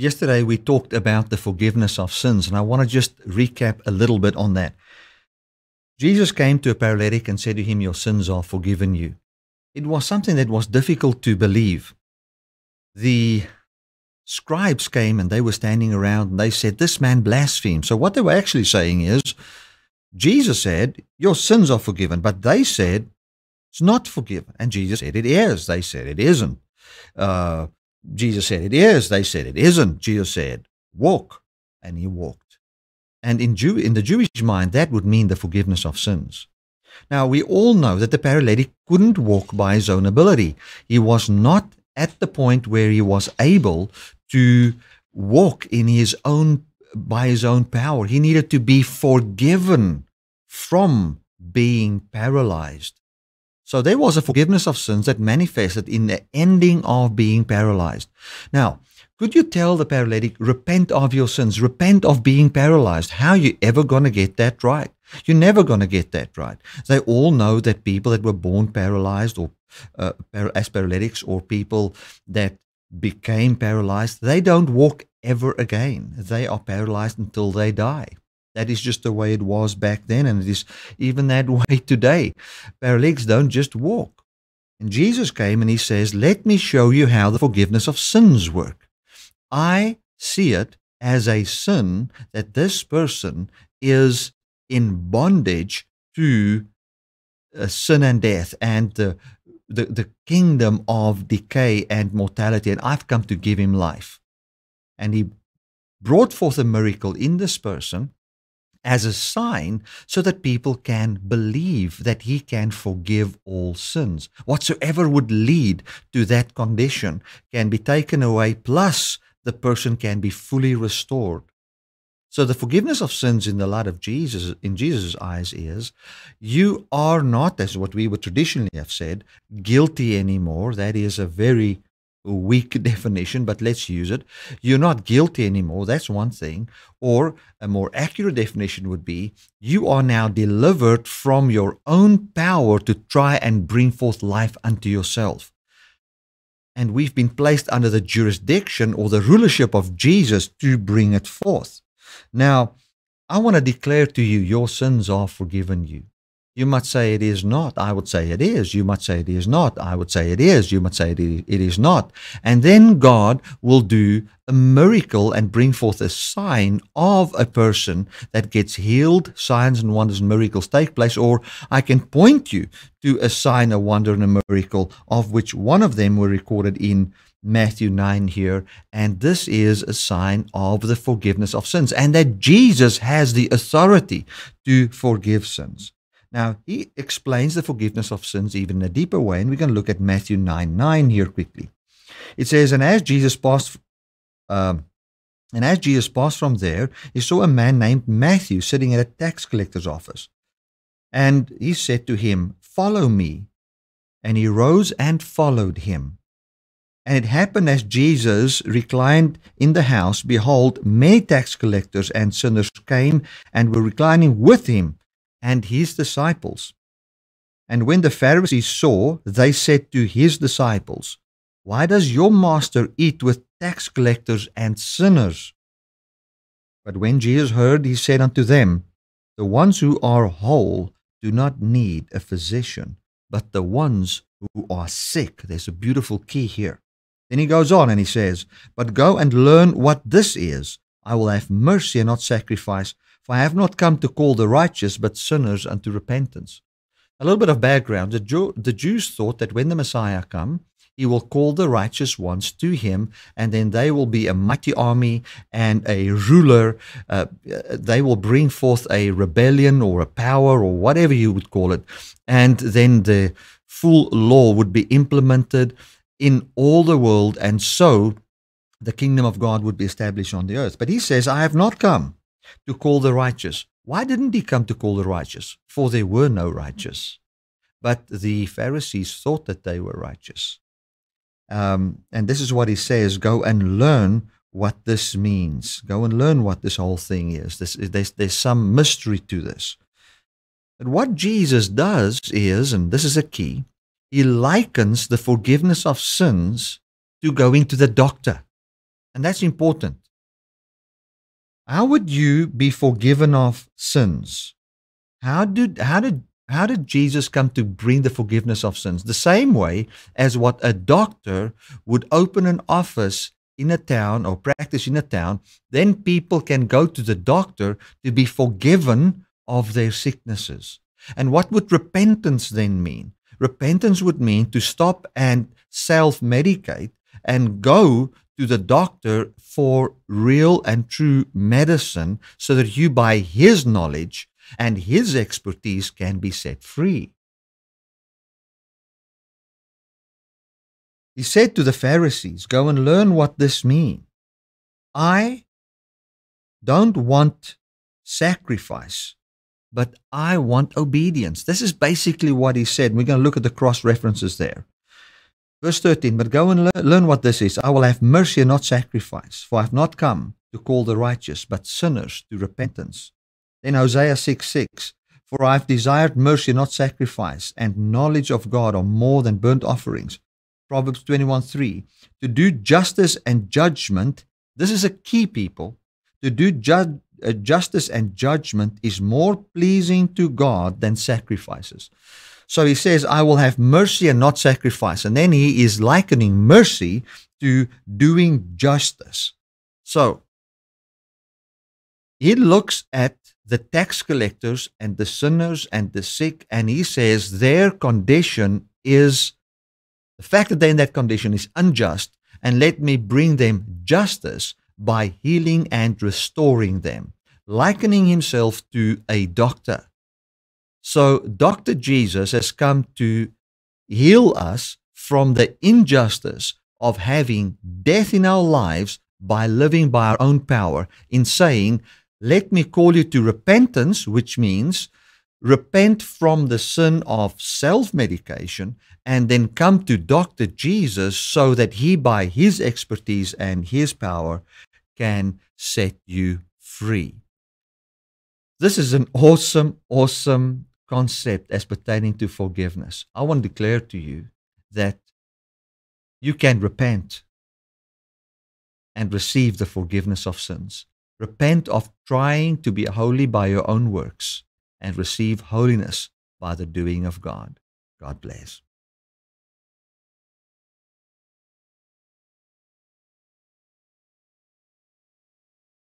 Yesterday, we talked about the forgiveness of sins, and I want to just recap a little bit on that. Jesus came to a paralytic and said to him, Your sins are forgiven you. It was something that was difficult to believe. The scribes came and they were standing around and they said, This man blasphemes. So, what they were actually saying is, Jesus said, Your sins are forgiven. But they said, It's not forgiven. And Jesus said, It is. They said, It isn't. Uh, Jesus said, It is. They said, It isn't. Jesus said, Walk. And he walked. And in, Jew, in the Jewish mind, that would mean the forgiveness of sins. Now, we all know that the paralytic couldn't walk by his own ability. He was not at the point where he was able to walk in his own by his own power. He needed to be forgiven from being paralyzed. So there was a forgiveness of sins that manifested in the ending of being paralyzed. Now, could you tell the paralytic, repent of your sins, repent of being paralyzed? How you ever going to get that right? You're never going to get that right. They all know that people that were born paralyzed or uh, as paralytics or people that became paralyzed, they don't walk ever again. They are paralyzed until they die. That is just the way it was back then, and it is even that way today. Paralytics don't just walk. And Jesus came and he says, Let me show you how the forgiveness of sins work. I see it as a sin that this person is in bondage to uh, sin and death and the, the, the kingdom of decay and mortality. And I've come to give him life. And he brought forth a miracle in this person as a sign so that people can believe that he can forgive all sins. Whatsoever would lead to that condition can be taken away, plus the person can be fully restored. So the forgiveness of sins in the light of Jesus, in Jesus' eyes, is you are not, as what we would traditionally have said, guilty anymore. That is a very weak definition, but let's use it. You're not guilty anymore. That's one thing. Or a more accurate definition would be you are now delivered from your own power to try and bring forth life unto yourself. And we've been placed under the jurisdiction or the rulership of Jesus to bring it forth. Now, I want to declare to you, your sins are forgiven you. You might say it is not. I would say it is. You might say it is not. I would say it is. You might say it is, it is not. And then God will do a miracle and bring forth a sign of a person that gets healed. Signs and wonders and miracles take place. Or I can point you to a sign, a wonder, and a miracle, of which one of them were recorded in Matthew 9 here, and this is a sign of the forgiveness of sins and that Jesus has the authority to forgive sins. Now, he explains the forgiveness of sins even in a deeper way, and we can look at Matthew 9 9 here quickly. It says, And as Jesus passed, um, and as Jesus passed from there, he saw a man named Matthew sitting at a tax collector's office. And he said to him, Follow me. And he rose and followed him. And it happened as Jesus reclined in the house, behold, many tax collectors and sinners came and were reclining with him and his disciples. And when the Pharisees saw, they said to his disciples, Why does your master eat with tax collectors and sinners? But when Jesus heard, he said unto them, The ones who are whole do not need a physician, but the ones who are sick. There's a beautiful key here. Then he goes on and he says, But go and learn what this is. I will have mercy and not sacrifice, for I have not come to call the righteous, but sinners unto repentance. A little bit of background. The, Jew, the Jews thought that when the Messiah come, he will call the righteous ones to him, and then they will be a mighty army and a ruler. Uh, they will bring forth a rebellion or a power or whatever you would call it. And then the full law would be implemented in all the world. And so the kingdom of God would be established on the earth. But he says, I have not come to call the righteous. Why didn't he come to call the righteous? For there were no righteous. But the Pharisees thought that they were righteous. Um, and this is what he says go and learn what this means. Go and learn what this whole thing is. This, there's, there's some mystery to this. And what Jesus does is, and this is a key, he likens the forgiveness of sins to going to the doctor. And that's important how would you be forgiven of sins? How did how did how did Jesus come to bring the forgiveness of sins? The same way as what a doctor would open an office in a town or practice in a town, then people can go to the doctor to be forgiven of their sicknesses. And what would repentance then mean? Repentance would mean to stop and self medicate and go to the doctor for real and true medicine so that you, by his knowledge and his expertise, can be set free. He said to the Pharisees, Go and learn what this means. I don't want sacrifice, but I want obedience. This is basically what he said. We're going to look at the cross references there. Verse 13, but go and le learn what this is. I will have mercy and not sacrifice, for I have not come to call the righteous, but sinners to repentance. Then Hosea 6 6, for I have desired mercy, not sacrifice, and knowledge of God are more than burnt offerings. Proverbs 21 3, to do justice and judgment, this is a key, people. To do ju uh, justice and judgment is more pleasing to God than sacrifices. So he says, I will have mercy and not sacrifice. And then he is likening mercy to doing justice. So he looks at the tax collectors and the sinners and the sick, and he says their condition is the fact that they're in that condition is unjust, and let me bring them justice by healing and restoring them, likening himself to a doctor. So, Dr. Jesus has come to heal us from the injustice of having death in our lives by living by our own power, in saying, Let me call you to repentance, which means repent from the sin of self medication and then come to Dr. Jesus so that he, by his expertise and his power, can set you free. This is an awesome, awesome concept as pertaining to forgiveness. I want to declare to you that you can repent and receive the forgiveness of sins. Repent of trying to be holy by your own works and receive holiness by the doing of God. God bless.